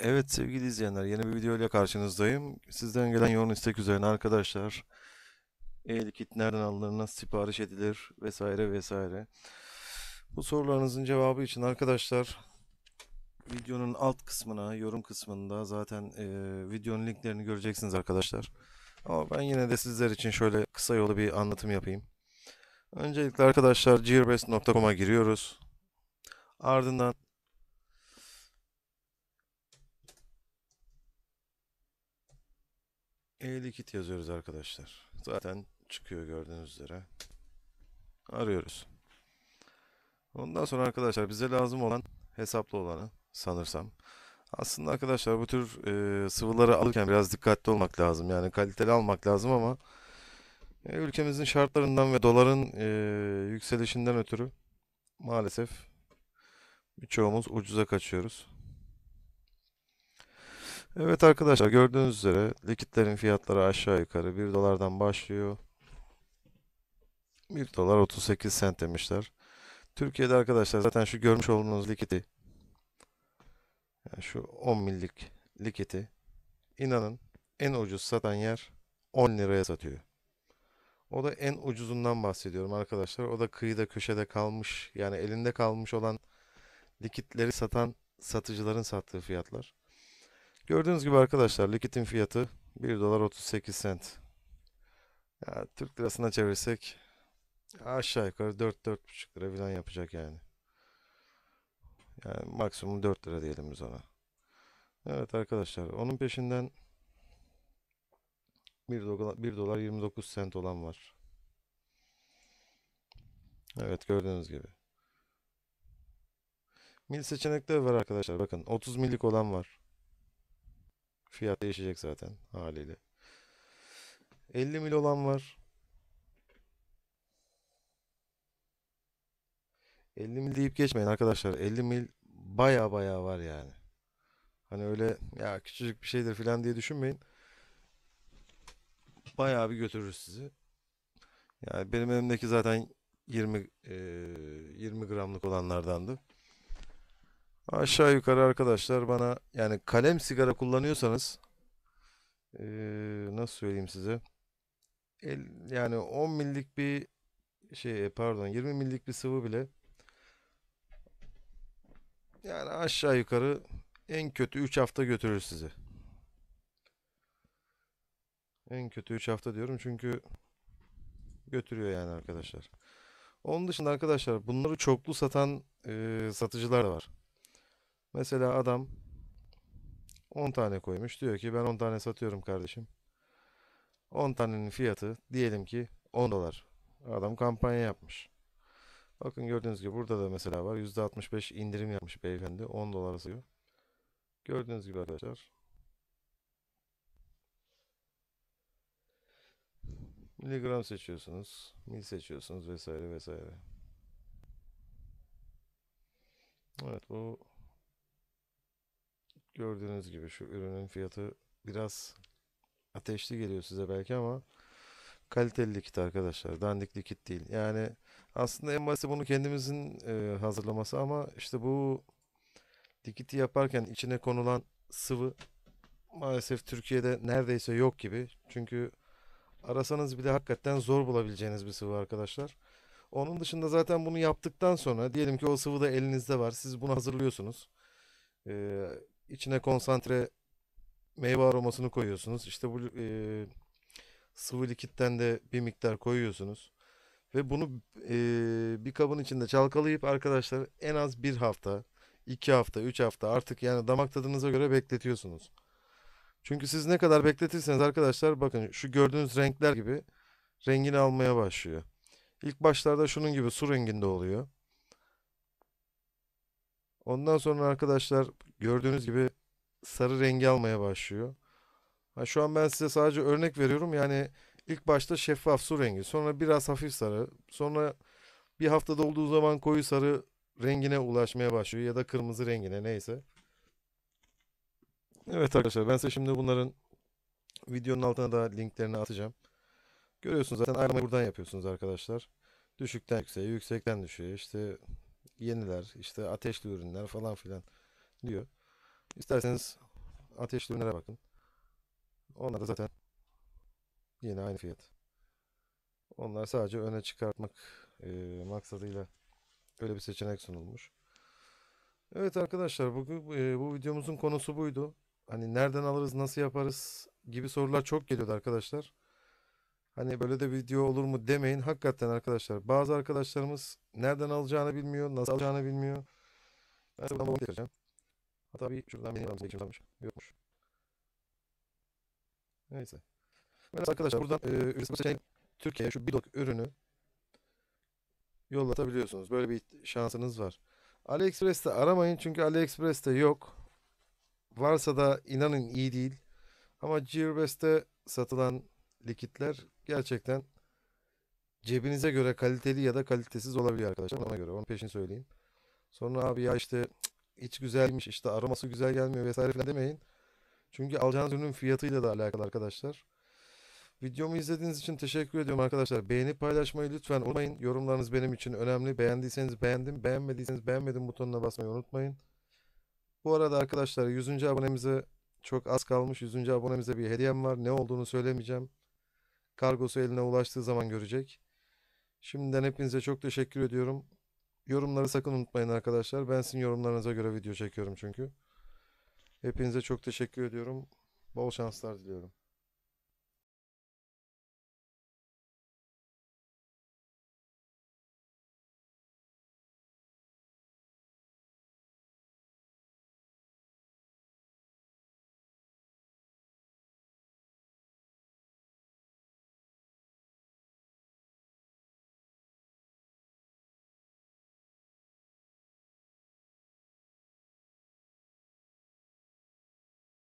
Evet sevgili izleyenler yeni bir video ile karşınızdayım. Sizden gelen yoğun istek üzerine arkadaşlar el kit nereden alınır, nasıl sipariş edilir vesaire vesaire. Bu sorularınızın cevabı için arkadaşlar videonun alt kısmına, yorum kısmında zaten e, videonun linklerini göreceksiniz arkadaşlar. Ama ben yine de sizler için şöyle kısa yolu bir anlatım yapayım. Öncelikle arkadaşlar gearbest.com'a giriyoruz. Ardından e yazıyoruz arkadaşlar. Zaten çıkıyor gördüğünüz üzere. Arıyoruz. Ondan sonra arkadaşlar bize lazım olan hesaplı olanı sanırsam. Aslında arkadaşlar bu tür e, sıvıları alırken biraz dikkatli olmak lazım. Yani kaliteli almak lazım ama e, ülkemizin şartlarından ve doların e, yükselişinden ötürü maalesef birçoğumuz ucuza kaçıyoruz. Evet arkadaşlar gördüğünüz üzere likitlerin fiyatları aşağı yukarı 1 dolardan başlıyor. 1 dolar 38 sent demişler. Türkiye'de arkadaşlar zaten şu görmüş olduğunuz likiti yani şu 10 millik likiti inanın en ucuz satan yer 10 liraya satıyor. O da en ucuzundan bahsediyorum arkadaşlar. O da kıyıda köşede kalmış yani elinde kalmış olan likitleri satan satıcıların sattığı fiyatlar. Gördüğünüz gibi arkadaşlar likitin fiyatı 1 dolar 38 cent. Ya, Türk lirasına çevirsek aşağı yukarı 4-4,5 lira falan yapacak yani. Yani maksimum 4 lira diyelim biz ona. Evet arkadaşlar onun peşinden 1 dolar, 1 dolar 29 sent olan var. Evet gördüğünüz gibi. Mil seçenekleri var arkadaşlar. Bakın 30 millik olan var. Fiyat değişecek zaten haliyle. 50 mil olan var. 50 mil deyip geçmeyin arkadaşlar. 50 mil baya baya var yani. Hani öyle ya küçücük bir şeydir falan diye düşünmeyin. Bayağı bir götürür sizi. Yani benim elimdeki zaten 20 e, 20 gramlık olanlardandı. Aşağı yukarı arkadaşlar bana yani kalem sigara kullanıyorsanız ee, nasıl söyleyeyim size el, yani 10 millik bir şey pardon 20 millik bir sıvı bile yani aşağı yukarı en kötü 3 hafta götürür sizi. En kötü 3 hafta diyorum çünkü götürüyor yani arkadaşlar. Onun dışında arkadaşlar bunları çoklu satan e, satıcılar da var. Mesela adam 10 tane koymuş. Diyor ki ben 10 tane satıyorum kardeşim. 10 tanenin fiyatı diyelim ki 10 dolar. Adam kampanya yapmış. Bakın gördüğünüz gibi burada da mesela var. %65 indirim yapmış beyefendi. 10 dolara sayıyor. Gördüğünüz gibi arkadaşlar. Miligram seçiyorsunuz. Mil seçiyorsunuz vesaire vesaire. Evet bu gördüğünüz gibi şu ürünün fiyatı biraz ateşli geliyor size belki ama kaliteli likit arkadaşlar. Dandik likit değil. Yani aslında en basit bunu kendimizin e, hazırlaması ama işte bu likiti yaparken içine konulan sıvı maalesef Türkiye'de neredeyse yok gibi. Çünkü arasanız bile hakikaten zor bulabileceğiniz bir sıvı arkadaşlar. Onun dışında zaten bunu yaptıktan sonra diyelim ki o sıvı da elinizde var. Siz bunu hazırlıyorsunuz. Ee, içine konsantre meyve aromasını koyuyorsunuz. İşte bu e, sıvı likitten de bir miktar koyuyorsunuz. Ve bunu e, bir kabın içinde çalkalayıp arkadaşlar en az bir hafta, iki hafta, üç hafta artık yani damak tadınıza göre bekletiyorsunuz. Çünkü siz ne kadar bekletirseniz arkadaşlar bakın şu gördüğünüz renkler gibi rengini almaya başlıyor. İlk başlarda şunun gibi su renginde oluyor. Ondan sonra arkadaşlar gördüğünüz gibi sarı rengi almaya başlıyor. Ha, şu an ben size sadece örnek veriyorum. Yani ilk başta şeffaf su rengi. Sonra biraz hafif sarı. Sonra bir haftada olduğu zaman koyu sarı rengine ulaşmaya başlıyor. Ya da kırmızı rengine neyse. Evet arkadaşlar ben size şimdi bunların videonun altına da linklerini atacağım. Görüyorsunuz zaten ayrılmayı buradan yapıyorsunuz arkadaşlar. Düşükten yükseğe, yüksekten düşüyor. İşte yeniler, işte ateşli ürünler falan filan diyor. İsterseniz ateşli ürünlere bakın. Onlar da zaten yine aynı fiyat. Onlar sadece öne çıkartmak e, maksadıyla öyle bir seçenek sunulmuş. Evet arkadaşlar bu, e, bu videomuzun konusu buydu. Hani nereden alırız, nasıl yaparız gibi sorular çok geliyordu arkadaşlar. Hani böyle de video olur mu demeyin. Hakikaten arkadaşlar bazı arkadaşlarımız nereden alacağını bilmiyor, nasıl alacağını bilmiyor. Ben buradan bunu vereceğim. Hatta bir şuradan benim şey aramızda geçim Yokmuş. Neyse. Ben arkadaşlar buradan e, üretim şey, Türkiye'ye şu blok ürünü yollatabiliyorsunuz. Böyle bir şansınız var. AliExpress'te aramayın çünkü AliExpress'te yok. Varsa da inanın iyi değil. Ama Gearbest'te satılan likitler gerçekten cebinize göre kaliteli ya da kalitesiz olabilir arkadaşlar. Ona göre onun peşini söyleyeyim. Sonra abi ya işte iç güzelmiş işte aroması güzel gelmiyor vesaire falan demeyin. Çünkü alacağınız ürünün fiyatıyla da alakalı arkadaşlar. Videomu izlediğiniz için teşekkür ediyorum arkadaşlar. Beğeni paylaşmayı lütfen unutmayın. Yorumlarınız benim için önemli. Beğendiyseniz beğendim, beğenmediyseniz beğenmedim butonuna basmayı unutmayın. Bu arada arkadaşlar 100. abonemize çok az kalmış. 100. abonemize bir hediyem var. Ne olduğunu söylemeyeceğim. Kargosu eline ulaştığı zaman görecek. Şimdiden hepinize çok teşekkür ediyorum. Yorumları sakın unutmayın arkadaşlar. Ben sizin yorumlarınıza göre video çekiyorum çünkü. Hepinize çok teşekkür ediyorum. Bol şanslar diliyorum.